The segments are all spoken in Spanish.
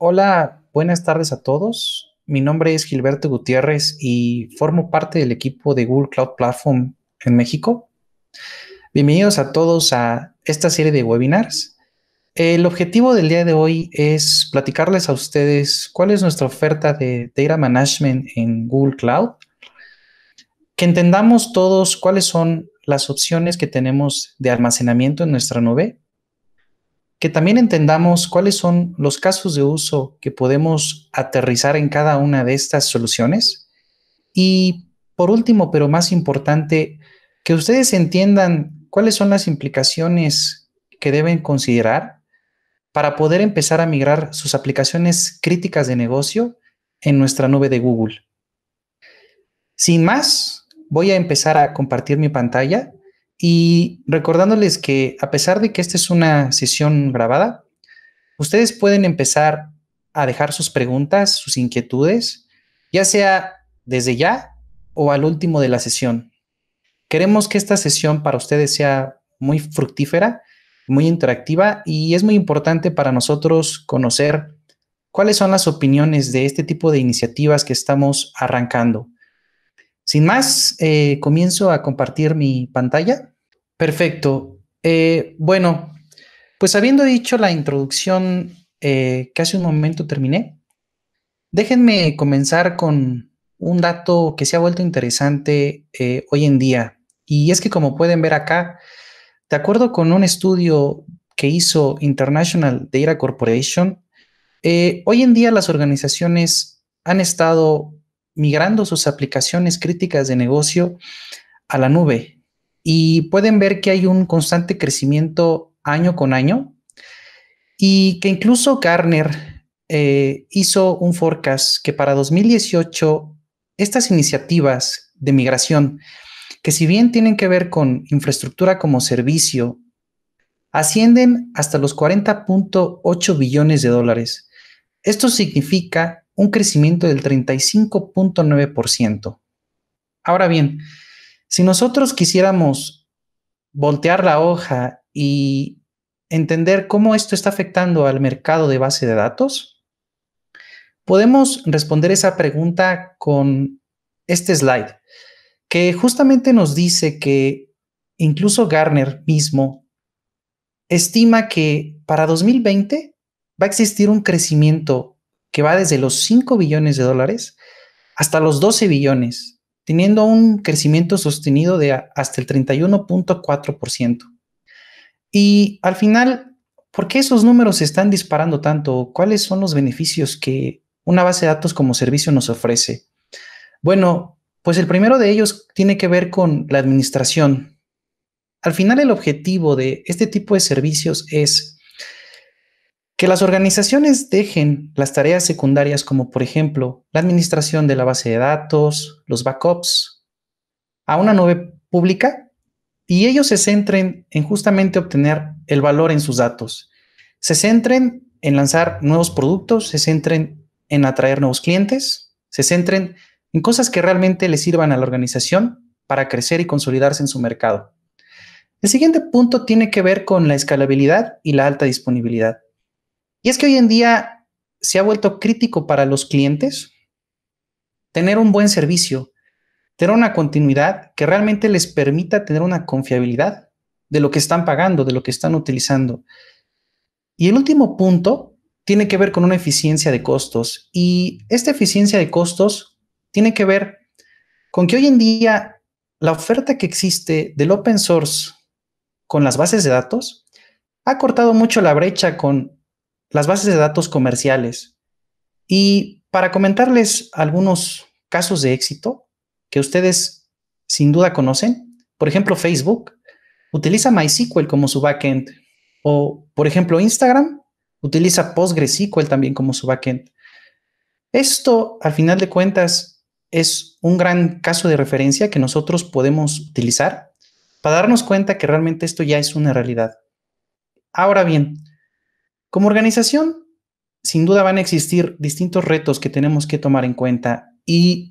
Hola, buenas tardes a todos. Mi nombre es Gilberto Gutiérrez y formo parte del equipo de Google Cloud Platform en México. Bienvenidos a todos a esta serie de webinars. El objetivo del día de hoy es platicarles a ustedes cuál es nuestra oferta de Data Management en Google Cloud, que entendamos todos cuáles son las opciones que tenemos de almacenamiento en nuestra nube que también entendamos cuáles son los casos de uso que podemos aterrizar en cada una de estas soluciones. Y por último, pero más importante, que ustedes entiendan cuáles son las implicaciones que deben considerar para poder empezar a migrar sus aplicaciones críticas de negocio en nuestra nube de Google. Sin más, voy a empezar a compartir mi pantalla y recordándoles que a pesar de que esta es una sesión grabada, ustedes pueden empezar a dejar sus preguntas, sus inquietudes, ya sea desde ya o al último de la sesión. Queremos que esta sesión para ustedes sea muy fructífera, muy interactiva y es muy importante para nosotros conocer cuáles son las opiniones de este tipo de iniciativas que estamos arrancando. Sin más, eh, comienzo a compartir mi pantalla. Perfecto. Eh, bueno, pues habiendo dicho la introducción casi eh, que hace un momento terminé, déjenme comenzar con un dato que se ha vuelto interesante hoy en día. Y es que como pueden ver acá, de acuerdo con un estudio que hizo International Data Corporation, hoy en día las organizaciones han estado migrando sus aplicaciones críticas de negocio a la nube. Y pueden ver que hay un constante crecimiento año con año y que incluso Garner eh, hizo un forecast que para 2018 estas iniciativas de migración, que si bien tienen que ver con infraestructura como servicio, ascienden hasta los 40.8 billones de dólares. Esto significa un crecimiento del 35.9%. Ahora bien, si nosotros quisiéramos voltear la hoja y entender cómo esto está afectando al mercado de base de datos, podemos responder esa pregunta con este slide, que justamente nos dice que incluso Garner mismo estima que para 2020 va a existir un crecimiento que va desde los 5 billones de dólares hasta los 12 billones, teniendo un crecimiento sostenido de hasta el 31.4%. Y al final, ¿por qué esos números se están disparando tanto? ¿Cuáles son los beneficios que una base de datos como servicio nos ofrece? Bueno, pues el primero de ellos tiene que ver con la administración. Al final, el objetivo de este tipo de servicios es que las organizaciones dejen las tareas secundarias como por ejemplo la administración de la base de datos, los backups, a una nube pública y ellos se centren en justamente obtener el valor en sus datos. Se centren en lanzar nuevos productos, se centren en atraer nuevos clientes, se centren en cosas que realmente les sirvan a la organización para crecer y consolidarse en su mercado. El siguiente punto tiene que ver con la escalabilidad y la alta disponibilidad. Y es que hoy en día se ha vuelto crítico para los clientes tener un buen servicio, tener una continuidad que realmente les permita tener una confiabilidad de lo que están pagando, de lo que están utilizando. Y el último punto tiene que ver con una eficiencia de costos. Y esta eficiencia de costos tiene que ver con que hoy en día la oferta que existe del open source con las bases de datos ha cortado mucho la brecha con las bases de datos comerciales. Y para comentarles algunos casos de éxito que ustedes sin duda conocen, por ejemplo Facebook utiliza MySQL como su backend o por ejemplo Instagram utiliza PostgreSQL también como su backend. Esto al final de cuentas es un gran caso de referencia que nosotros podemos utilizar para darnos cuenta que realmente esto ya es una realidad. Ahora bien, como organización, sin duda van a existir distintos retos que tenemos que tomar en cuenta y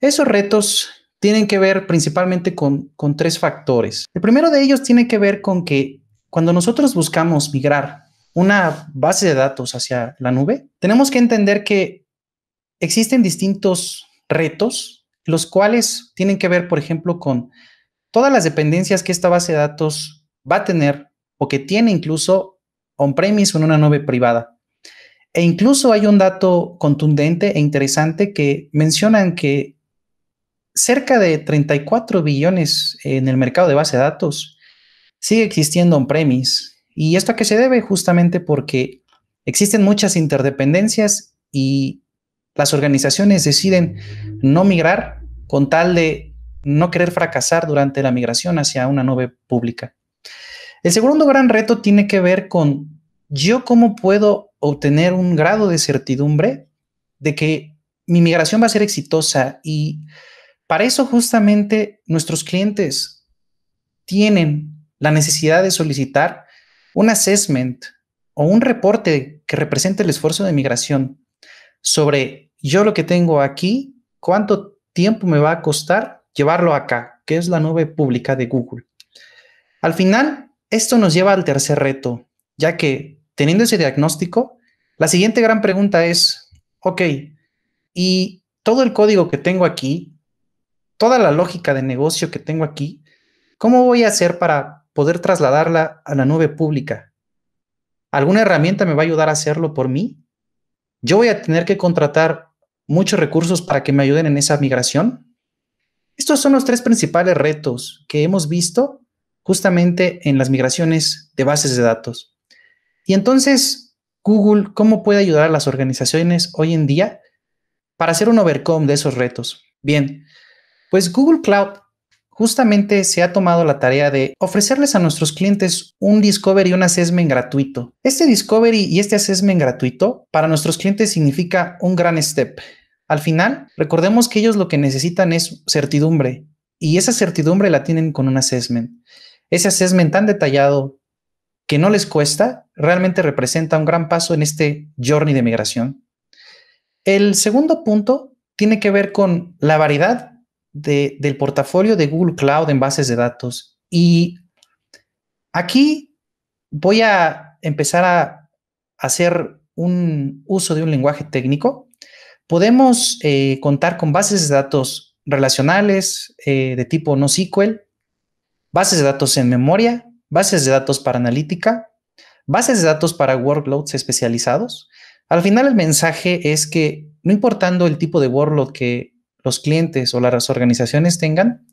esos retos tienen que ver principalmente con, con tres factores. El primero de ellos tiene que ver con que cuando nosotros buscamos migrar una base de datos hacia la nube, tenemos que entender que existen distintos retos, los cuales tienen que ver, por ejemplo, con todas las dependencias que esta base de datos va a tener o que tiene incluso on-premise o en una nube privada. E incluso hay un dato contundente e interesante que mencionan que cerca de 34 billones en el mercado de base de datos sigue existiendo on-premise. ¿Y esto a qué se debe? Justamente porque existen muchas interdependencias y las organizaciones deciden no migrar con tal de no querer fracasar durante la migración hacia una nube pública. El segundo gran reto tiene que ver con yo cómo puedo obtener un grado de certidumbre de que mi migración va a ser exitosa y para eso justamente nuestros clientes tienen la necesidad de solicitar un assessment o un reporte que represente el esfuerzo de migración sobre yo lo que tengo aquí, cuánto tiempo me va a costar llevarlo acá, que es la nube pública de Google. Al final, esto nos lleva al tercer reto, ya que teniendo ese diagnóstico, la siguiente gran pregunta es, ok, y todo el código que tengo aquí, toda la lógica de negocio que tengo aquí, ¿cómo voy a hacer para poder trasladarla a la nube pública? ¿Alguna herramienta me va a ayudar a hacerlo por mí? ¿Yo voy a tener que contratar muchos recursos para que me ayuden en esa migración? Estos son los tres principales retos que hemos visto justamente en las migraciones de bases de datos. Y entonces, Google, ¿cómo puede ayudar a las organizaciones hoy en día para hacer un overcome de esos retos? Bien, pues Google Cloud justamente se ha tomado la tarea de ofrecerles a nuestros clientes un discovery y un assessment gratuito. Este discovery y este assessment gratuito para nuestros clientes significa un gran step. Al final, recordemos que ellos lo que necesitan es certidumbre y esa certidumbre la tienen con un assessment ese assessment tan detallado que no les cuesta, realmente representa un gran paso en este journey de migración. El segundo punto tiene que ver con la variedad del portafolio de Google Cloud en bases de datos. Y aquí voy a empezar a hacer un uso de un lenguaje técnico. Podemos eh, contar con bases de datos relacionales eh, de tipo NoSQL, bases de datos en memoria, bases de datos para analítica, bases de datos para workloads especializados. Al final el mensaje es que no importando el tipo de workload que los clientes o las organizaciones tengan,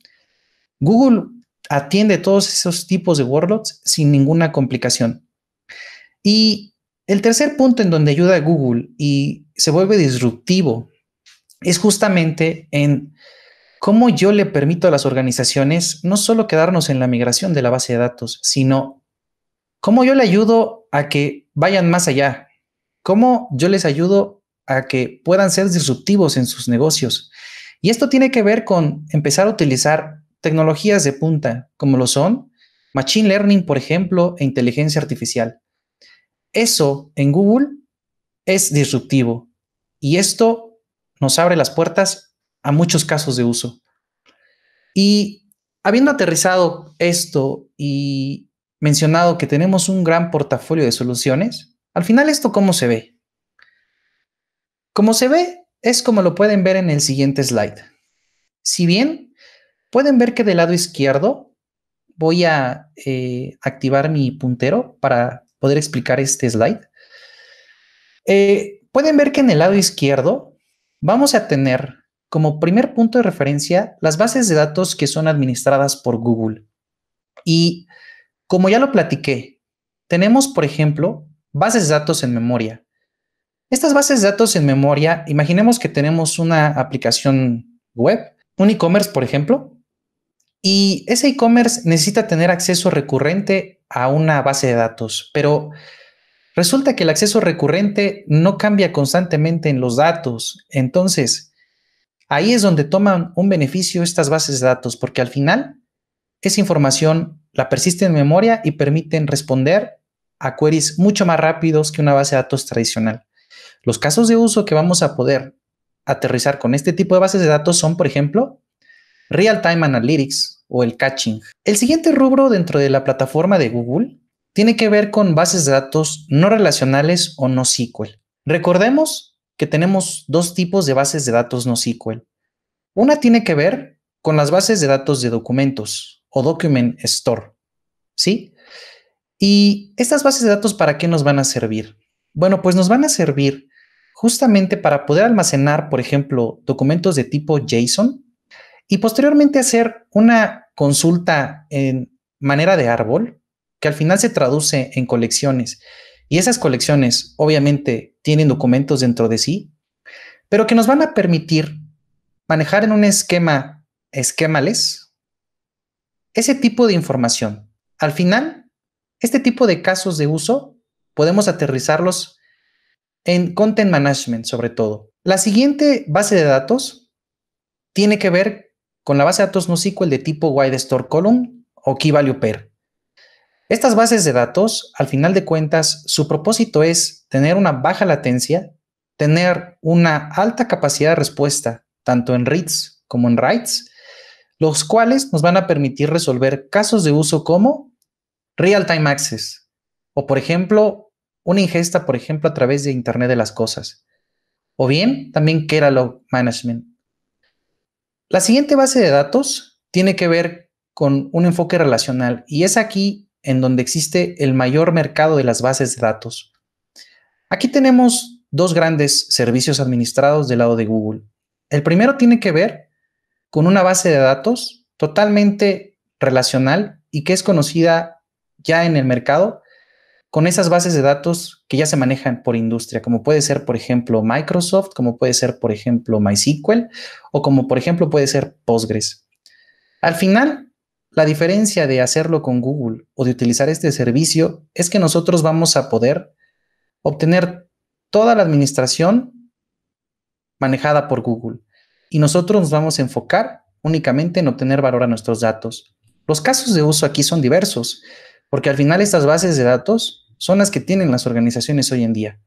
Google atiende todos esos tipos de workloads sin ninguna complicación. Y el tercer punto en donde ayuda a Google y se vuelve disruptivo es justamente en ¿Cómo yo le permito a las organizaciones no solo quedarnos en la migración de la base de datos, sino cómo yo le ayudo a que vayan más allá? ¿Cómo yo les ayudo a que puedan ser disruptivos en sus negocios? Y esto tiene que ver con empezar a utilizar tecnologías de punta, como lo son Machine Learning, por ejemplo, e inteligencia artificial. Eso en Google es disruptivo y esto nos abre las puertas a muchos casos de uso. Y habiendo aterrizado esto y mencionado que tenemos un gran portafolio de soluciones, al final esto cómo se ve. Como se ve es como lo pueden ver en el siguiente slide. Si bien pueden ver que del lado izquierdo voy a eh, activar mi puntero para poder explicar este slide. Eh, pueden ver que en el lado izquierdo vamos a tener como primer punto de referencia las bases de datos que son administradas por Google. Y como ya lo platiqué, tenemos, por ejemplo, bases de datos en memoria. Estas bases de datos en memoria, imaginemos que tenemos una aplicación web, un e-commerce, por ejemplo, y ese e-commerce necesita tener acceso recurrente a una base de datos, pero resulta que el acceso recurrente no cambia constantemente en los datos. Entonces, Ahí es donde toman un beneficio estas bases de datos, porque al final esa información la persiste en memoria y permiten responder a queries mucho más rápidos que una base de datos tradicional. Los casos de uso que vamos a poder aterrizar con este tipo de bases de datos son, por ejemplo, Real-Time Analytics o el Caching. El siguiente rubro dentro de la plataforma de Google tiene que ver con bases de datos no relacionales o no SQL. Recordemos que tenemos dos tipos de bases de datos no SQL. Una tiene que ver con las bases de datos de documentos o Document Store, ¿sí? ¿Y estas bases de datos para qué nos van a servir? Bueno, pues nos van a servir justamente para poder almacenar, por ejemplo, documentos de tipo JSON y posteriormente hacer una consulta en manera de árbol, que al final se traduce en colecciones. Y esas colecciones obviamente tienen documentos dentro de sí, pero que nos van a permitir manejar en un esquema esquemales ese tipo de información. Al final, este tipo de casos de uso podemos aterrizarlos en content management sobre todo. La siguiente base de datos tiene que ver con la base de datos NoSQL de tipo Wide Store Column o Key Value Pair. Estas bases de datos, al final de cuentas, su propósito es tener una baja latencia, tener una alta capacidad de respuesta, tanto en reads como en writes, los cuales nos van a permitir resolver casos de uso como real-time access o, por ejemplo, una ingesta, por ejemplo, a través de Internet de las Cosas, o bien también log Management. La siguiente base de datos tiene que ver con un enfoque relacional y es aquí en donde existe el mayor mercado de las bases de datos. Aquí tenemos dos grandes servicios administrados del lado de Google. El primero tiene que ver con una base de datos totalmente relacional y que es conocida ya en el mercado con esas bases de datos que ya se manejan por industria, como puede ser, por ejemplo, Microsoft, como puede ser, por ejemplo, MySQL o como, por ejemplo, puede ser Postgres. Al final, la diferencia de hacerlo con Google o de utilizar este servicio es que nosotros vamos a poder obtener toda la administración manejada por Google y nosotros nos vamos a enfocar únicamente en obtener valor a nuestros datos. Los casos de uso aquí son diversos, porque al final estas bases de datos son las que tienen las organizaciones hoy en día.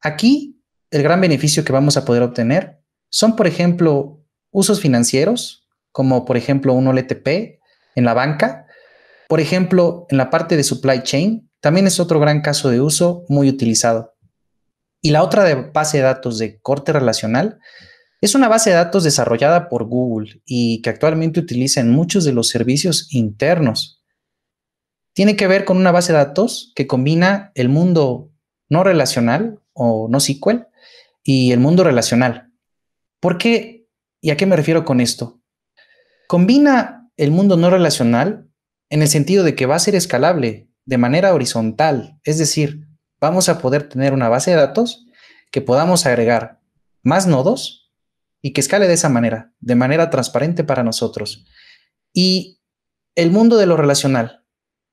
Aquí, el gran beneficio que vamos a poder obtener son, por ejemplo, usos financieros, como por ejemplo un OLTP en la banca. Por ejemplo, en la parte de supply chain, también es otro gran caso de uso muy utilizado. Y la otra de base de datos de corte relacional es una base de datos desarrollada por Google y que actualmente utiliza en muchos de los servicios internos. Tiene que ver con una base de datos que combina el mundo no relacional o no SQL y el mundo relacional. ¿Por qué? ¿Y a qué me refiero con esto? Combina el mundo no relacional en el sentido de que va a ser escalable de manera horizontal, es decir, vamos a poder tener una base de datos que podamos agregar más nodos y que escale de esa manera, de manera transparente para nosotros. Y el mundo de lo relacional,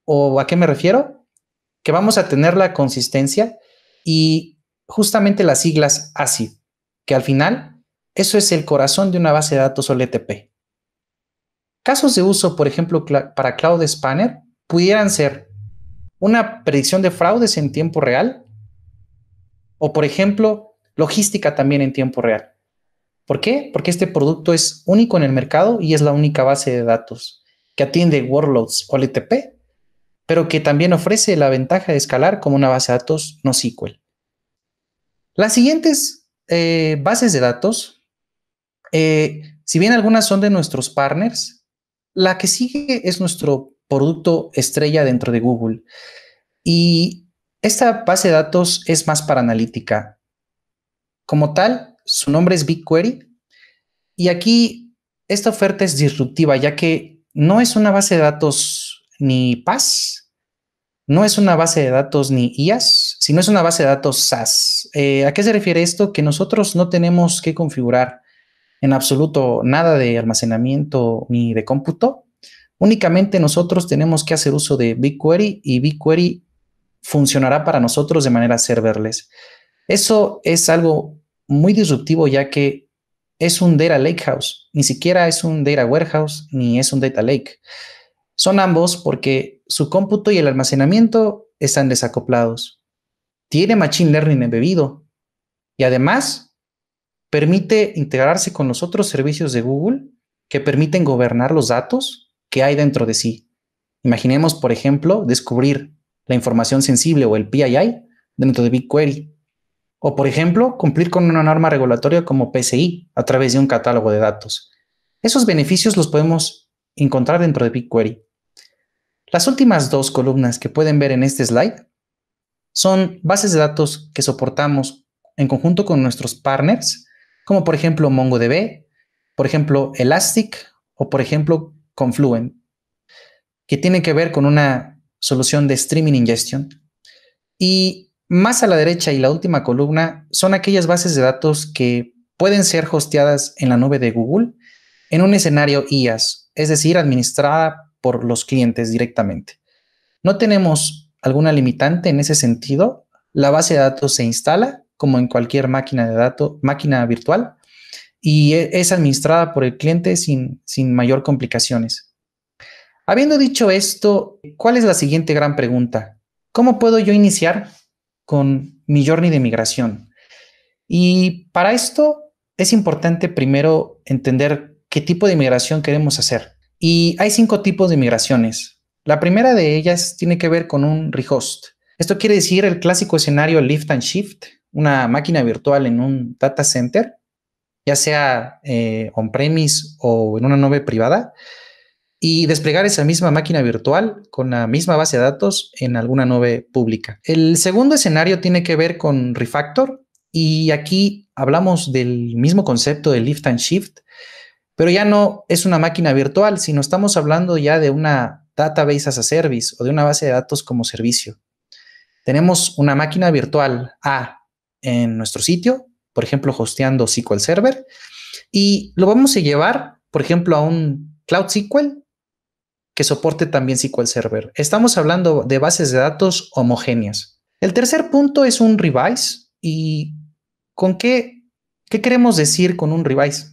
¿o a qué me refiero? Que vamos a tener la consistencia y justamente las siglas ACID, que al final eso es el corazón de una base de datos o Casos de uso, por ejemplo, para Cloud Spanner pudieran ser una predicción de fraudes en tiempo real o, por ejemplo, logística también en tiempo real. ¿Por qué? Porque este producto es único en el mercado y es la única base de datos que atiende workloads o LTP, pero que también ofrece la ventaja de escalar como una base de datos no SQL. Las siguientes eh, bases de datos, eh, si bien algunas son de nuestros partners, la que sigue es nuestro producto estrella dentro de Google. Y esta base de datos es más para analítica. Como tal, su nombre es BigQuery. Y aquí esta oferta es disruptiva, ya que no es una base de datos ni PAS, no es una base de datos ni IaaS, sino es una base de datos SaaS. Eh, ¿A qué se refiere esto? Que nosotros no tenemos que configurar en absoluto nada de almacenamiento ni de cómputo. Únicamente nosotros tenemos que hacer uso de BigQuery y BigQuery funcionará para nosotros de manera serverless. Eso es algo muy disruptivo ya que es un data lakehouse, ni siquiera es un data warehouse ni es un data lake. Son ambos porque su cómputo y el almacenamiento están desacoplados. Tiene machine learning embebido y además permite integrarse con los otros servicios de Google que permiten gobernar los datos que hay dentro de sí. Imaginemos, por ejemplo, descubrir la información sensible o el PII dentro de BigQuery. O, por ejemplo, cumplir con una norma regulatoria como PCI a través de un catálogo de datos. Esos beneficios los podemos encontrar dentro de BigQuery. Las últimas dos columnas que pueden ver en este slide son bases de datos que soportamos en conjunto con nuestros partners como por ejemplo MongoDB, por ejemplo Elastic o por ejemplo Confluent, que tiene que ver con una solución de streaming ingestion. Y más a la derecha y la última columna son aquellas bases de datos que pueden ser hosteadas en la nube de Google en un escenario IaaS, es decir, administrada por los clientes directamente. No tenemos alguna limitante en ese sentido. La base de datos se instala como en cualquier máquina, de datos, máquina virtual y e, es administrada por el cliente sin, sin mayor complicaciones. Habiendo dicho esto, ¿cuál es la siguiente gran pregunta? ¿Cómo puedo yo iniciar con mi journey de migración? Y para esto es importante primero entender qué tipo de migración queremos hacer. Y hay cinco tipos de migraciones. La primera de ellas tiene que ver con un rehost. Esto quiere decir el clásico escenario lift and shift, una máquina virtual en un data center, ya sea eh, on-premise o en una nube privada, y desplegar esa misma máquina virtual con la misma base de datos en alguna nube pública. El segundo escenario tiene que ver con refactor, y aquí hablamos del mismo concepto de lift and shift, pero ya no es una máquina virtual, sino estamos hablando ya de una database as a service o de una base de datos como servicio. Tenemos una máquina virtual A en nuestro sitio, por ejemplo, hosteando SQL Server, y lo vamos a llevar, por ejemplo, a un Cloud SQL que soporte también SQL Server. Estamos hablando de bases de datos homogéneas. El tercer punto es un revise. ¿Y con qué, qué queremos decir con un revise?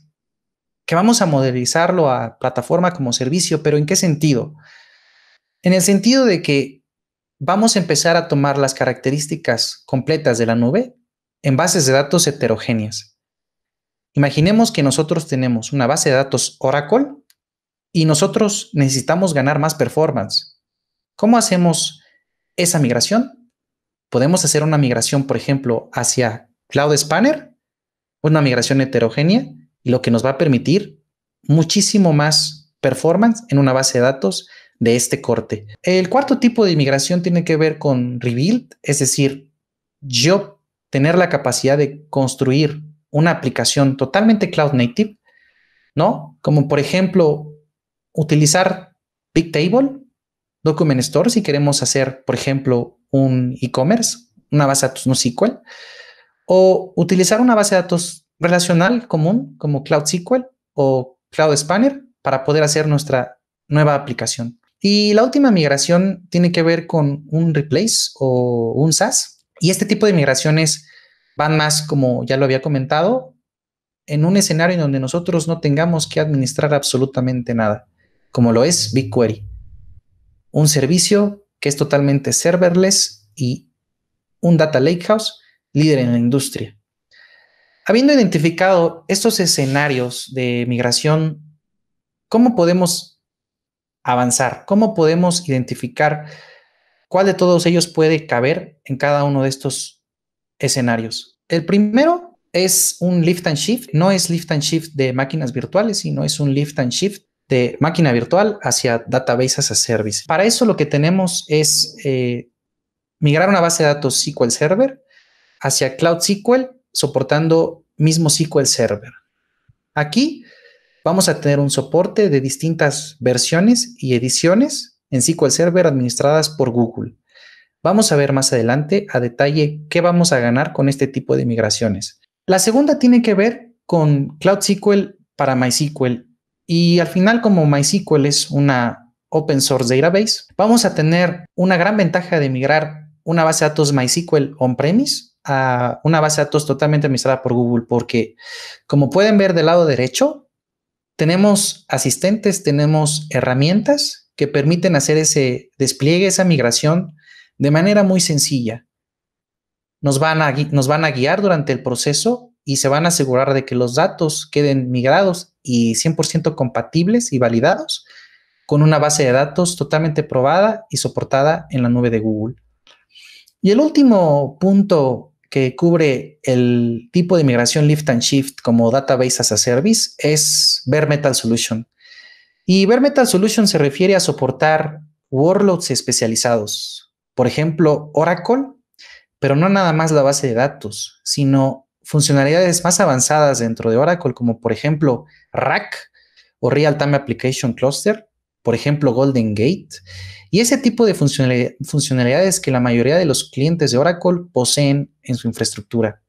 Que vamos a modelizarlo a plataforma como servicio, pero ¿en qué sentido? En el sentido de que vamos a empezar a tomar las características completas de la nube en bases de datos heterogéneas. Imaginemos que nosotros tenemos una base de datos Oracle y nosotros necesitamos ganar más performance. ¿Cómo hacemos esa migración? Podemos hacer una migración, por ejemplo, hacia Cloud Spanner, una migración heterogénea, y lo que nos va a permitir muchísimo más performance en una base de datos de este corte. El cuarto tipo de migración tiene que ver con rebuild, es decir, yo tener la capacidad de construir una aplicación totalmente cloud native, ¿no? Como por ejemplo, utilizar Bigtable, Document Store, si queremos hacer, por ejemplo, un e-commerce, una base de datos no SQL, o utilizar una base de datos relacional común como Cloud SQL o Cloud Spanner para poder hacer nuestra nueva aplicación. Y la última migración tiene que ver con un replace o un SaaS, y este tipo de migraciones van más, como ya lo había comentado, en un escenario en donde nosotros no tengamos que administrar absolutamente nada, como lo es BigQuery. Un servicio que es totalmente serverless y un data lakehouse líder en la industria. Habiendo identificado estos escenarios de migración, ¿cómo podemos avanzar? ¿Cómo podemos identificar ¿Cuál de todos ellos puede caber en cada uno de estos escenarios? El primero es un lift and shift, no es lift and shift de máquinas virtuales, sino es un lift and shift de máquina virtual hacia database as a service. Para eso lo que tenemos es eh, migrar una base de datos SQL Server hacia Cloud SQL soportando mismo SQL Server. Aquí vamos a tener un soporte de distintas versiones y ediciones en SQL Server administradas por Google. Vamos a ver más adelante a detalle qué vamos a ganar con este tipo de migraciones. La segunda tiene que ver con Cloud SQL para MySQL y al final como MySQL es una open source database, vamos a tener una gran ventaja de migrar una base de datos MySQL on-premise a una base de datos totalmente administrada por Google porque como pueden ver del lado derecho, tenemos asistentes, tenemos herramientas que permiten hacer ese despliegue, esa migración, de manera muy sencilla. Nos van, a, nos van a guiar durante el proceso y se van a asegurar de que los datos queden migrados y 100% compatibles y validados con una base de datos totalmente probada y soportada en la nube de Google. Y el último punto que cubre el tipo de migración lift and shift como database as a service es Bare Metal Solution. Y Vermetal Metal Solution se refiere a soportar workloads especializados, por ejemplo, Oracle, pero no nada más la base de datos, sino funcionalidades más avanzadas dentro de Oracle, como por ejemplo Rack o Real Time Application Cluster, por ejemplo Golden Gate, y ese tipo de funcionalidades que la mayoría de los clientes de Oracle poseen en su infraestructura.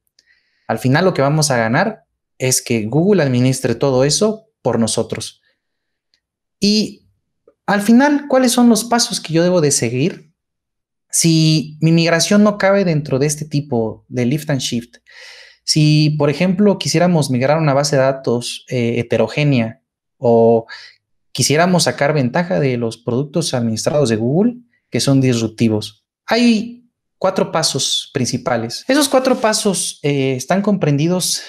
Al final lo que vamos a ganar es que Google administre todo eso por nosotros. Y al final, ¿cuáles son los pasos que yo debo de seguir si mi migración no cabe dentro de este tipo de lift and shift? Si, por ejemplo, quisiéramos migrar a una base de datos eh, heterogénea o quisiéramos sacar ventaja de los productos administrados de Google que son disruptivos. Hay cuatro pasos principales. Esos cuatro pasos eh, están comprendidos.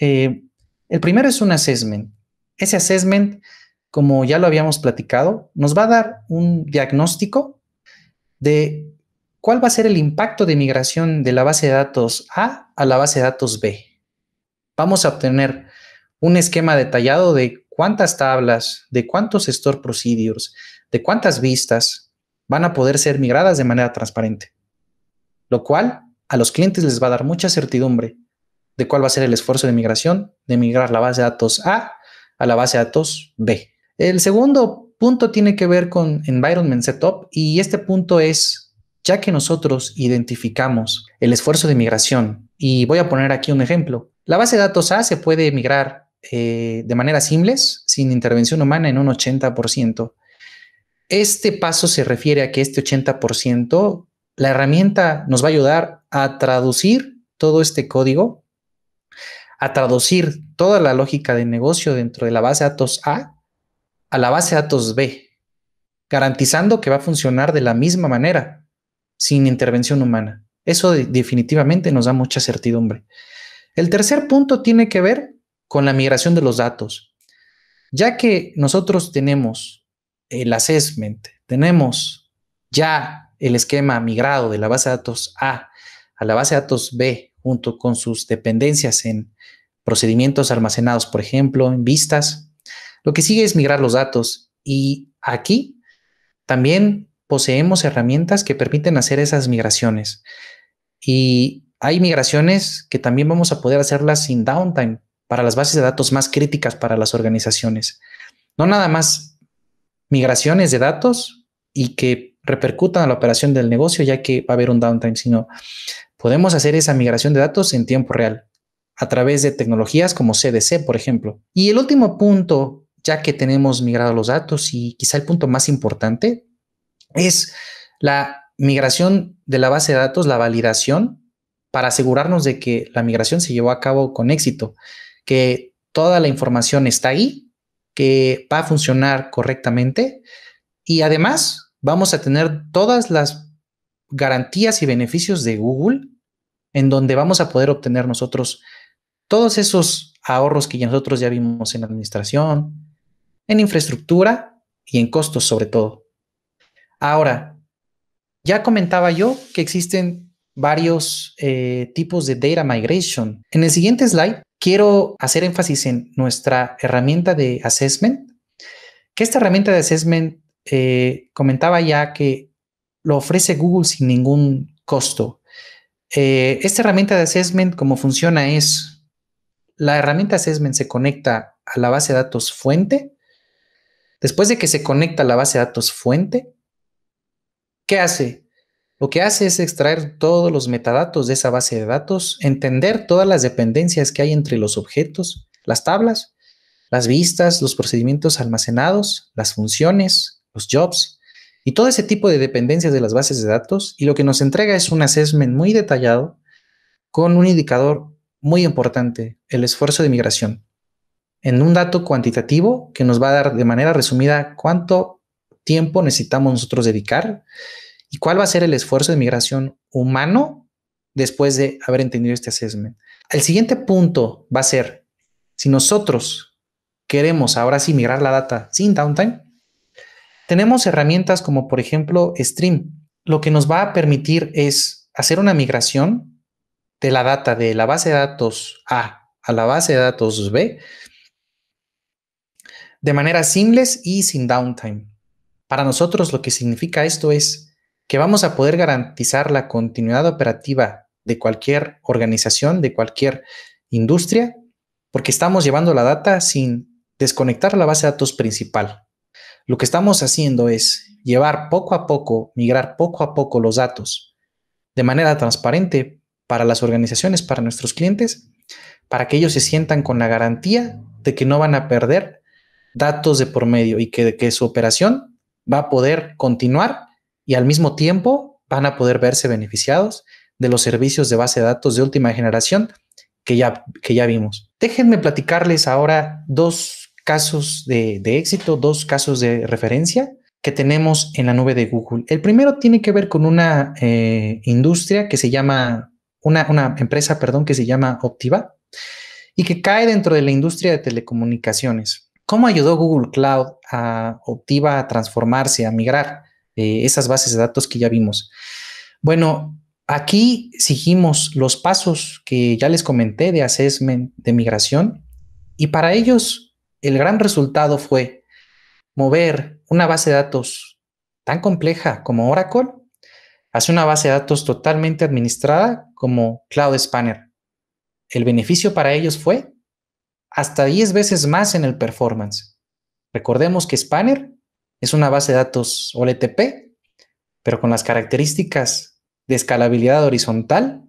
Eh, el primero es un assessment. Ese assessment como ya lo habíamos platicado, nos va a dar un diagnóstico de cuál va a ser el impacto de migración de la base de datos A a la base de datos B. Vamos a obtener un esquema detallado de cuántas tablas, de cuántos store procedures, de cuántas vistas van a poder ser migradas de manera transparente, lo cual a los clientes les va a dar mucha certidumbre de cuál va a ser el esfuerzo de migración de migrar la base de datos A a la base de datos B. El segundo punto tiene que ver con Environment Setup y este punto es, ya que nosotros identificamos el esfuerzo de migración, y voy a poner aquí un ejemplo, la base de datos A se puede migrar eh, de manera simples, sin intervención humana, en un 80%. Este paso se refiere a que este 80%, la herramienta nos va a ayudar a traducir todo este código, a traducir toda la lógica de negocio dentro de la base de datos A a la base de datos B, garantizando que va a funcionar de la misma manera, sin intervención humana. Eso definitivamente nos da mucha certidumbre. El tercer punto tiene que ver con la migración de los datos, ya que nosotros tenemos el assessment, tenemos ya el esquema migrado de la base de datos A a la base de datos B junto con sus dependencias en procedimientos almacenados, por ejemplo, en vistas, lo que sigue es migrar los datos y aquí también poseemos herramientas que permiten hacer esas migraciones. Y hay migraciones que también vamos a poder hacerlas sin downtime para las bases de datos más críticas para las organizaciones. No nada más migraciones de datos y que repercutan a la operación del negocio ya que va a haber un downtime, sino podemos hacer esa migración de datos en tiempo real a través de tecnologías como CDC, por ejemplo. Y el último punto ya que tenemos migrado los datos y quizá el punto más importante es la migración de la base de datos, la validación, para asegurarnos de que la migración se llevó a cabo con éxito, que toda la información está ahí, que va a funcionar correctamente y además vamos a tener todas las garantías y beneficios de Google en donde vamos a poder obtener nosotros todos esos ahorros que nosotros ya vimos en la administración, en infraestructura y en costos sobre todo. Ahora, ya comentaba yo que existen varios eh, tipos de data migration. En el siguiente slide quiero hacer énfasis en nuestra herramienta de assessment, que esta herramienta de assessment eh, comentaba ya que lo ofrece Google sin ningún costo. Eh, esta herramienta de assessment, como funciona es, la herramienta assessment se conecta a la base de datos fuente Después de que se conecta a la base de datos fuente, ¿qué hace? Lo que hace es extraer todos los metadatos de esa base de datos, entender todas las dependencias que hay entre los objetos, las tablas, las vistas, los procedimientos almacenados, las funciones, los jobs y todo ese tipo de dependencias de las bases de datos. Y lo que nos entrega es un assessment muy detallado con un indicador muy importante, el esfuerzo de migración en un dato cuantitativo que nos va a dar de manera resumida cuánto tiempo necesitamos nosotros dedicar y cuál va a ser el esfuerzo de migración humano después de haber entendido este assessment. El siguiente punto va a ser, si nosotros queremos ahora sí migrar la data sin downtime, tenemos herramientas como por ejemplo Stream. Lo que nos va a permitir es hacer una migración de la data de la base de datos A a la base de datos B de manera simples y sin downtime. Para nosotros lo que significa esto es que vamos a poder garantizar la continuidad operativa de cualquier organización, de cualquier industria, porque estamos llevando la data sin desconectar la base de datos principal. Lo que estamos haciendo es llevar poco a poco, migrar poco a poco los datos de manera transparente para las organizaciones, para nuestros clientes, para que ellos se sientan con la garantía de que no van a perder datos de por medio y que, su operación va a poder continuar y al mismo tiempo van a poder verse beneficiados de los servicios de base de datos de última generación que ya, que ya vimos. Déjenme platicarles ahora dos casos de, éxito, dos casos de referencia que tenemos en la nube de Google. El primero tiene que ver con una eh, industria que se llama, una, una empresa, perdón, que se llama Optiva y que cae dentro de la industria de telecomunicaciones. ¿Cómo ayudó Google Cloud a Optiva a transformarse, a migrar eh, esas bases de datos que ya vimos? Bueno, aquí seguimos los pasos que ya les comenté de assessment, de migración, y para ellos el gran resultado fue mover una base de datos tan compleja como Oracle hacia una base de datos totalmente administrada como Cloud Spanner. El beneficio para ellos fue hasta 10 veces más en el performance. Recordemos que Spanner es una base de datos OLTP, pero con las características de escalabilidad horizontal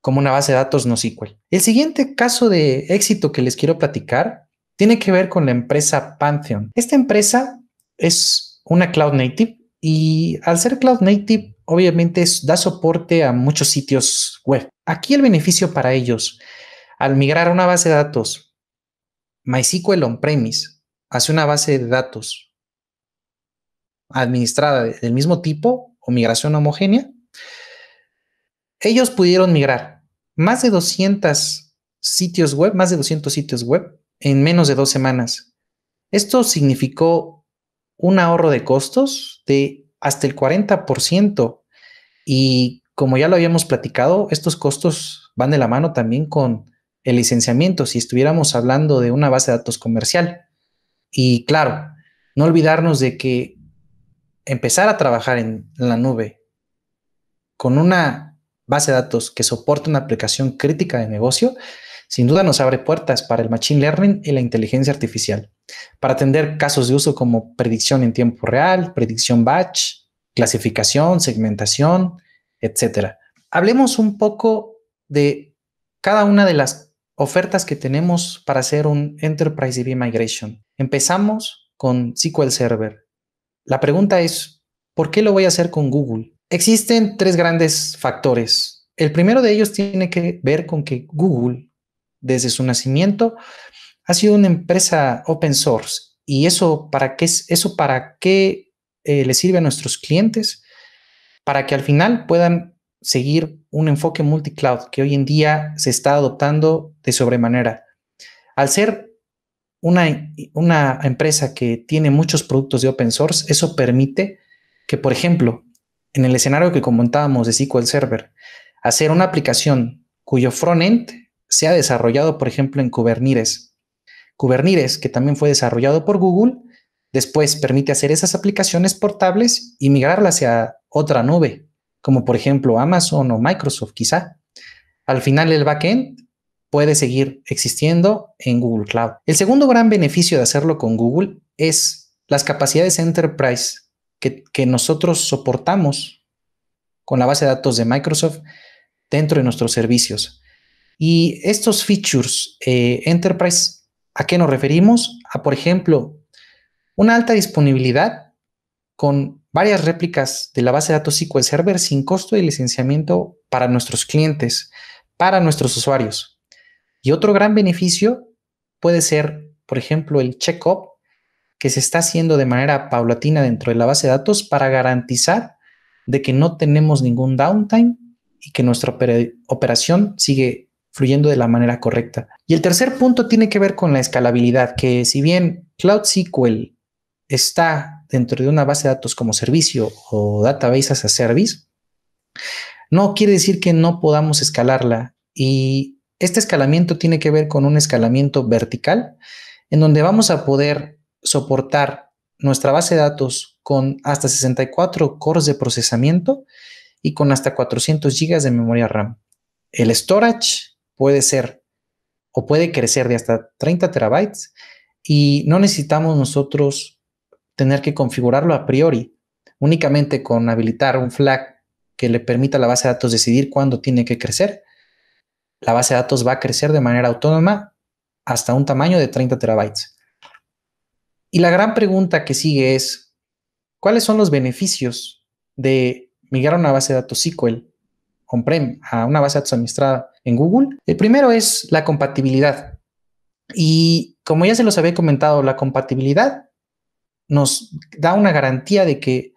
como una base de datos NoSQL. El siguiente caso de éxito que les quiero platicar tiene que ver con la empresa Pantheon. Esta empresa es una cloud native y al ser cloud native obviamente da soporte a muchos sitios web. Aquí el beneficio para ellos al migrar a una base de datos, MySQL on-premise hacia una base de datos administrada del mismo tipo o migración homogénea, ellos pudieron migrar más de 200 sitios web, más de 200 sitios web en menos de dos semanas. Esto significó un ahorro de costos de hasta el 40%. Y como ya lo habíamos platicado, estos costos van de la mano también con el licenciamiento si estuviéramos hablando de una base de datos comercial. Y claro, no olvidarnos de que empezar a trabajar en la nube con una base de datos que soporte una aplicación crítica de negocio, sin duda nos abre puertas para el Machine Learning y la inteligencia artificial, para atender casos de uso como predicción en tiempo real, predicción batch, clasificación, segmentación, etc. Hablemos un poco de cada una de las ofertas que tenemos para hacer un Enterprise DB Migration. Empezamos con SQL Server. La pregunta es, ¿por qué lo voy a hacer con Google? Existen tres grandes factores. El primero de ellos tiene que ver con que Google, desde su nacimiento, ha sido una empresa open source. ¿Y eso para qué, eso para qué eh, le sirve a nuestros clientes? Para que al final puedan seguir un enfoque multicloud que hoy en día se está adoptando de sobremanera. Al ser una, una empresa que tiene muchos productos de open source, eso permite que, por ejemplo, en el escenario que comentábamos de SQL Server, hacer una aplicación cuyo frontend ha desarrollado, por ejemplo, en Kubernetes. Kubernetes, que también fue desarrollado por Google, después permite hacer esas aplicaciones portables y migrarlas hacia otra nube como por ejemplo Amazon o Microsoft quizá. Al final el backend puede seguir existiendo en Google Cloud. El segundo gran beneficio de hacerlo con Google es las capacidades enterprise que, nosotros soportamos con la base de datos de Microsoft dentro de nuestros servicios. Y estos features eh, enterprise, ¿a qué nos referimos? A, por ejemplo, una alta disponibilidad con varias réplicas de la base de datos SQL Server sin costo de licenciamiento para nuestros clientes, para nuestros usuarios. Y otro gran beneficio puede ser, por ejemplo, el check que se está haciendo de manera paulatina dentro de la base de datos para garantizar de que no tenemos ningún downtime y que nuestra operación sigue fluyendo de la manera correcta. Y el tercer punto tiene que ver con la escalabilidad, que si bien Cloud SQL está dentro de una base de datos como servicio o database as a service, no quiere decir que no podamos escalarla. Y este escalamiento tiene que ver con un escalamiento vertical, en donde vamos a poder soportar nuestra base de datos con hasta 64 cores de procesamiento y con hasta 400 gigas de memoria RAM. El storage puede ser o puede crecer de hasta 30 terabytes y no necesitamos nosotros tener que configurarlo a priori. Únicamente con habilitar un flag que le permita a la base de datos decidir cuándo tiene que crecer, la base de datos va a crecer de manera autónoma hasta un tamaño de 30 terabytes. Y la gran pregunta que sigue es, ¿cuáles son los beneficios de migrar una base de datos SQL on-prem a una base de datos administrada en Google? El primero es la compatibilidad. Y como ya se los había comentado, la compatibilidad nos da una garantía de que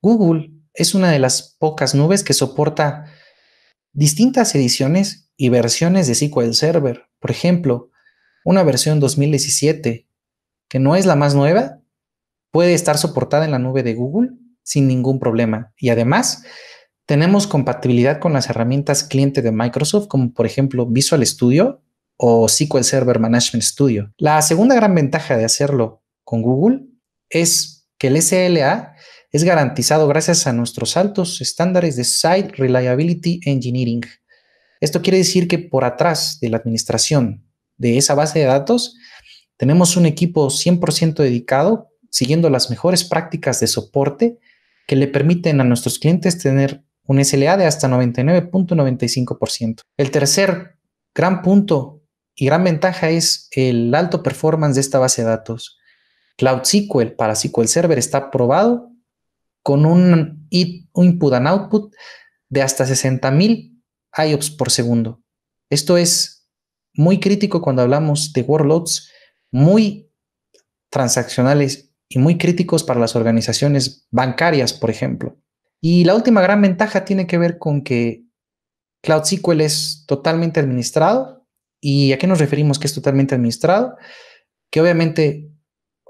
Google es una de las pocas nubes que soporta distintas ediciones y versiones de SQL Server. Por ejemplo, una versión 2017, que no es la más nueva, puede estar soportada en la nube de Google sin ningún problema. Y además, tenemos compatibilidad con las herramientas cliente de Microsoft, como por ejemplo Visual Studio o SQL Server Management Studio. La segunda gran ventaja de hacerlo con Google es que el SLA es garantizado gracias a nuestros altos estándares de Site Reliability Engineering. Esto quiere decir que por atrás de la administración de esa base de datos, tenemos un equipo 100% dedicado, siguiendo las mejores prácticas de soporte que le permiten a nuestros clientes tener un SLA de hasta 99.95%. El tercer gran punto y gran ventaja es el alto performance de esta base de datos. Cloud SQL para SQL Server está probado con un, input and output de hasta 60.000 IOPS por segundo. Esto es muy crítico cuando hablamos de workloads muy transaccionales y muy críticos para las organizaciones bancarias, por ejemplo. Y la última gran ventaja tiene que ver con que Cloud SQL es totalmente administrado. ¿Y a qué nos referimos que es totalmente administrado? Que obviamente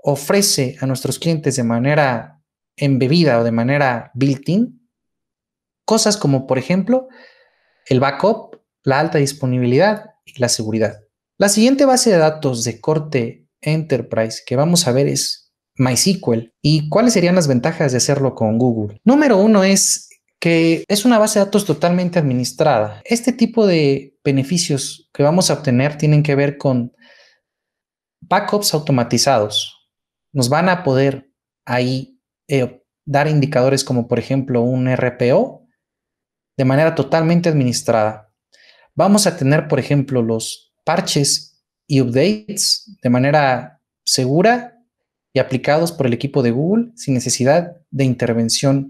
ofrece a nuestros clientes de manera embebida o de manera built-in cosas como, por ejemplo, el backup, la alta disponibilidad y la seguridad. La siguiente base de datos de corte enterprise que vamos a ver es MySQL. ¿Y cuáles serían las ventajas de hacerlo con Google? Número uno es que es una base de datos totalmente administrada. Este tipo de beneficios que vamos a obtener tienen que ver con backups automatizados nos van a poder ahí eh, dar indicadores como por ejemplo un RPO de manera totalmente administrada. Vamos a tener, por ejemplo, los parches y updates de manera segura y aplicados por el equipo de Google sin necesidad de intervención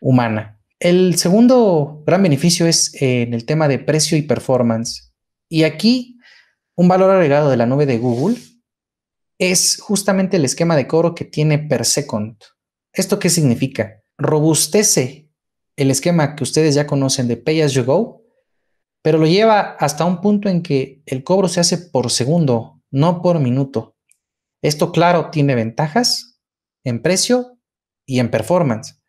humana. El segundo gran beneficio es eh, en el tema de precio y performance. Y aquí un valor agregado de la nube de Google es justamente el esquema de cobro que tiene per second. ¿Esto qué significa? Robustece el esquema que ustedes ya conocen de Pay as You Go, pero lo lleva hasta un punto en que el cobro se hace por segundo, no por minuto. Esto, claro, tiene ventajas en precio y en performance,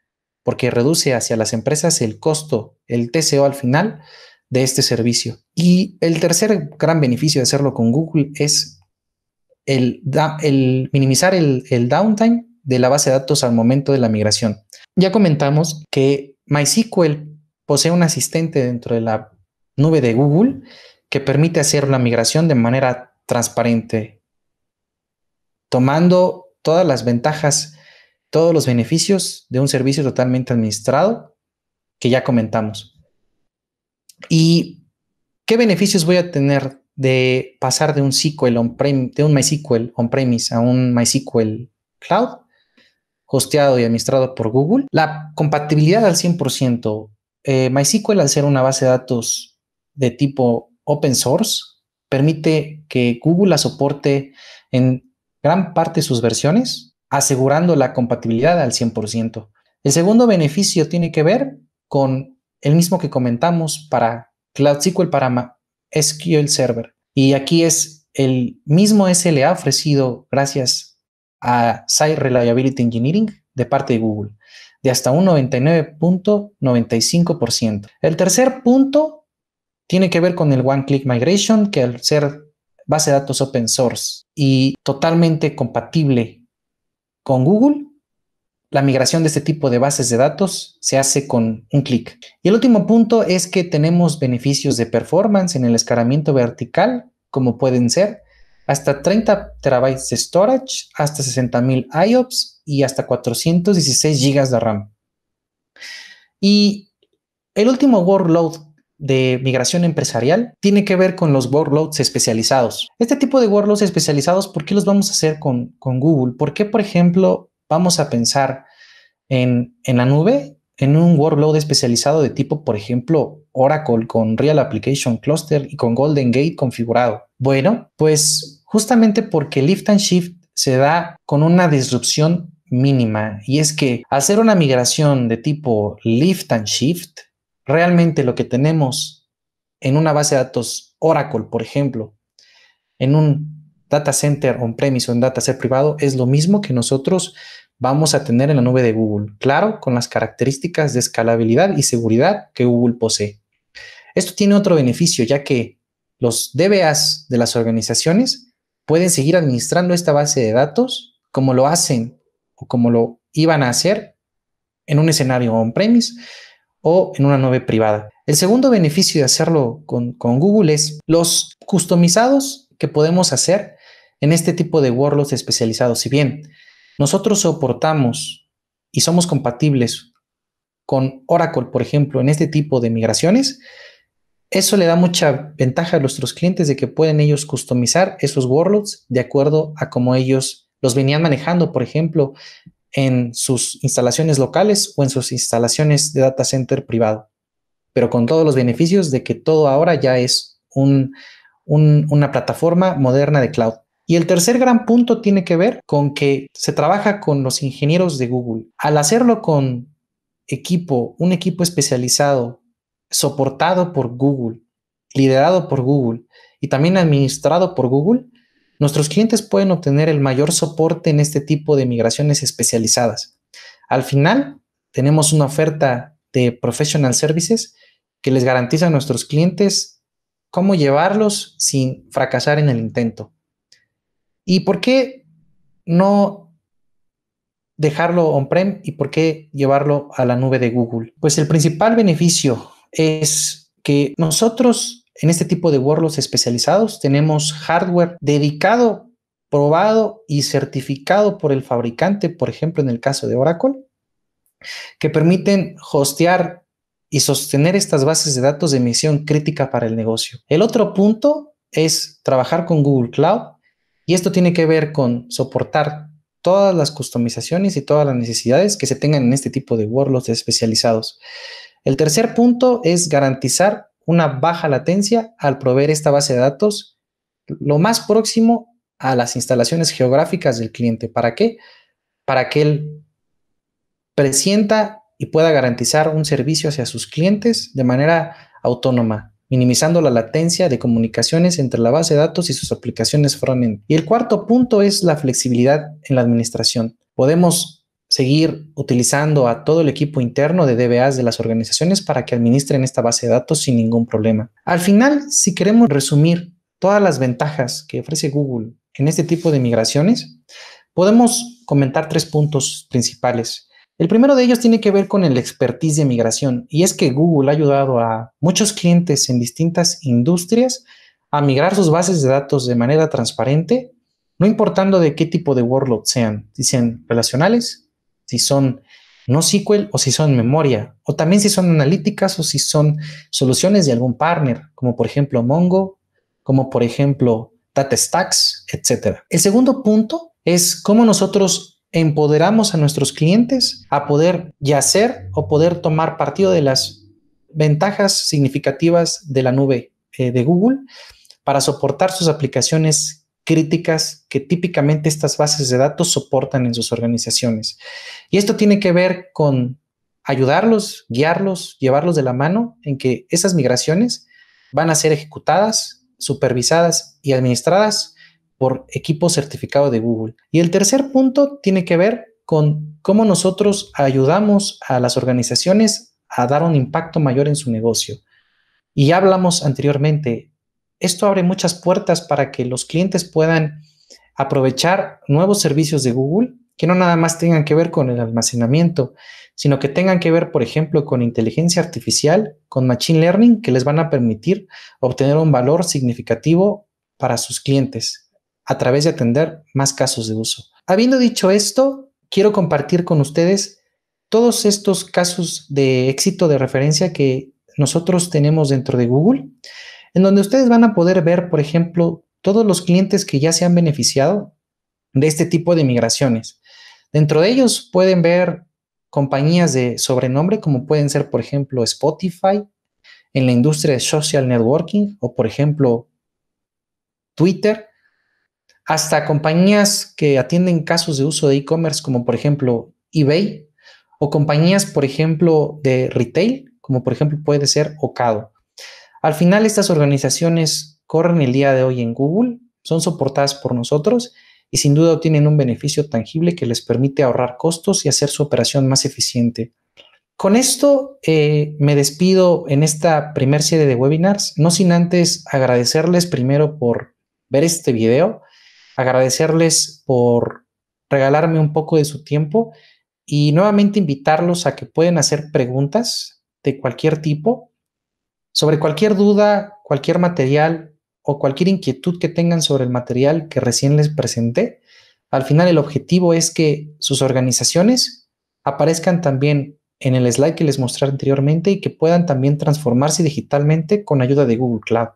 porque reduce hacia las empresas el costo, el TCO al final de este servicio. Y el tercer gran beneficio de hacerlo con Google es el, minimizar el, el downtime de la base de datos al momento de la migración. Ya comentamos que MySQL posee un asistente dentro de la nube de Google que permite hacer la migración de manera transparente, tomando todas las ventajas, todos los beneficios de un servicio totalmente administrado que ya comentamos. ¿Y qué beneficios voy a tener de pasar de un SQL on de un MySQL on-premise a un MySQL Cloud, hosteado y administrado por Google. La compatibilidad al 100%. Eh, MySQL, al ser una base de datos de tipo open source, permite que Google la soporte en gran parte sus versiones, asegurando la compatibilidad al 100%. El segundo beneficio tiene que ver con el mismo que comentamos para Cloud SQL para SQL Server. Y aquí es el mismo SLA ofrecido gracias a Site Reliability Engineering de parte de Google, de hasta un 99.95%. El tercer punto tiene que ver con el One Click Migration, que al ser base de datos open source y totalmente compatible con Google, la migración de este tipo de bases de datos se hace con un clic. Y el último punto es que tenemos beneficios de performance en el escalamiento vertical, como pueden ser hasta 30 terabytes de storage, hasta 60.000 IOPS y hasta 416 gigas de RAM. Y el último workload de migración empresarial tiene que ver con los workloads especializados. Este tipo de workloads especializados, ¿por qué los vamos a hacer con, con Google? ¿Por qué, por ejemplo, Vamos a pensar en, la nube, en un workload especializado de tipo, por ejemplo, Oracle con Real Application Cluster y con Golden Gate configurado. Bueno, pues justamente porque Lift and Shift se da con una disrupción mínima y es que hacer una migración de tipo Lift and Shift, realmente lo que tenemos en una base de datos Oracle, por ejemplo, en un data center on-premise o en data center privado es lo mismo que nosotros vamos a tener en la nube de Google, claro, con las características de escalabilidad y seguridad que Google posee. Esto tiene otro beneficio, ya que los DBAs de las organizaciones pueden seguir administrando esta base de datos como lo hacen o como lo iban a hacer en un escenario on-premise o en una nube privada. El segundo beneficio de hacerlo con, con Google es los customizados que podemos hacer en este tipo de workloads especializados. Si bien nosotros soportamos y somos compatibles con Oracle, por ejemplo, en este tipo de migraciones, eso le da mucha ventaja a nuestros clientes de que pueden ellos customizar esos workloads de acuerdo a cómo ellos los venían manejando, por ejemplo, en sus instalaciones locales o en sus instalaciones de data center privado, pero con todos los beneficios de que todo ahora ya es una plataforma moderna de cloud. Y el tercer gran punto tiene que ver con que se trabaja con los ingenieros de Google. Al hacerlo con equipo, un equipo especializado, soportado por Google, liderado por Google y también administrado por Google, nuestros clientes pueden obtener el mayor soporte en este tipo de migraciones especializadas. Al final, tenemos una oferta de professional services que les garantiza a nuestros clientes cómo llevarlos sin fracasar en el intento. ¿Y por qué no dejarlo on-prem y por qué llevarlo a la nube de Google? Pues el principal beneficio es que nosotros en este tipo de workloads especializados tenemos hardware dedicado, probado y certificado por el fabricante, por ejemplo, en el caso de Oracle, que permiten hostear y sostener estas bases de datos de emisión crítica para el negocio. El otro punto es trabajar con Google Cloud y esto tiene que ver con soportar todas las customizaciones y todas las necesidades que se tengan en este tipo de workloads especializados. El tercer punto es garantizar una baja latencia al proveer esta base de datos lo más próximo a las instalaciones geográficas del cliente. ¿Para qué? Para que él presienta y pueda garantizar un servicio hacia sus clientes de manera autónoma minimizando la latencia de comunicaciones entre la base de datos y sus aplicaciones frontend. Y el cuarto punto es la flexibilidad en la administración. Podemos seguir utilizando a todo el equipo interno de DBAs de las organizaciones para que administren esta base de datos sin ningún problema. Al final, si queremos resumir todas las ventajas que ofrece Google en este tipo de migraciones, podemos comentar tres puntos principales. El primero de ellos tiene que ver con el expertise de migración y es que Google ha ayudado a muchos clientes en distintas industrias a migrar sus bases de datos de manera transparente, no importando de qué tipo de workload sean, si sean relacionales, si son no SQL o si son memoria, o también si son analíticas o si son soluciones de algún partner, como por ejemplo Mongo, como por ejemplo DataStax, etc. El segundo punto es cómo nosotros empoderamos a nuestros clientes a poder yacer o poder tomar partido de las ventajas significativas de la nube eh, de Google para soportar sus aplicaciones críticas que típicamente estas bases de datos soportan en sus organizaciones. Y esto tiene que ver con ayudarlos, guiarlos, llevarlos de la mano en que esas migraciones van a ser ejecutadas, supervisadas y administradas por equipo certificado de Google. Y el tercer punto tiene que ver con cómo nosotros ayudamos a las organizaciones a dar un impacto mayor en su negocio. Y ya hablamos anteriormente, esto abre muchas puertas para que los clientes puedan aprovechar nuevos servicios de Google que no nada más tengan que ver con el almacenamiento, sino que tengan que ver, por ejemplo, con inteligencia artificial, con machine learning, que les van a permitir obtener un valor significativo para sus clientes a través de atender más casos de uso. Habiendo dicho esto, quiero compartir con ustedes todos estos casos de éxito de referencia que nosotros tenemos dentro de Google, en donde ustedes van a poder ver, por ejemplo, todos los clientes que ya se han beneficiado de este tipo de migraciones. Dentro de ellos pueden ver compañías de sobrenombre, como pueden ser, por ejemplo, Spotify, en la industria de social networking, o por ejemplo, Twitter, hasta compañías que atienden casos de uso de e-commerce, como por ejemplo eBay, o compañías, por ejemplo, de retail, como por ejemplo puede ser Ocado. Al final, estas organizaciones corren el día de hoy en Google, son soportadas por nosotros y sin duda tienen un beneficio tangible que les permite ahorrar costos y hacer su operación más eficiente. Con esto eh, me despido en esta primer serie de webinars, no sin antes agradecerles primero por ver este video, agradecerles por regalarme un poco de su tiempo y nuevamente invitarlos a que pueden hacer preguntas de cualquier tipo sobre cualquier duda, cualquier material o cualquier inquietud que tengan sobre el material que recién les presenté. Al final el objetivo es que sus organizaciones aparezcan también en el slide que les mostré anteriormente y que puedan también transformarse digitalmente con ayuda de Google Cloud.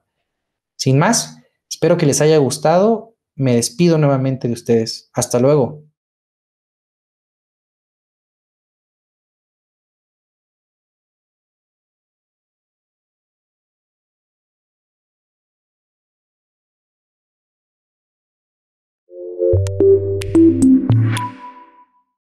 Sin más, espero que les haya gustado me despido nuevamente de ustedes. Hasta luego.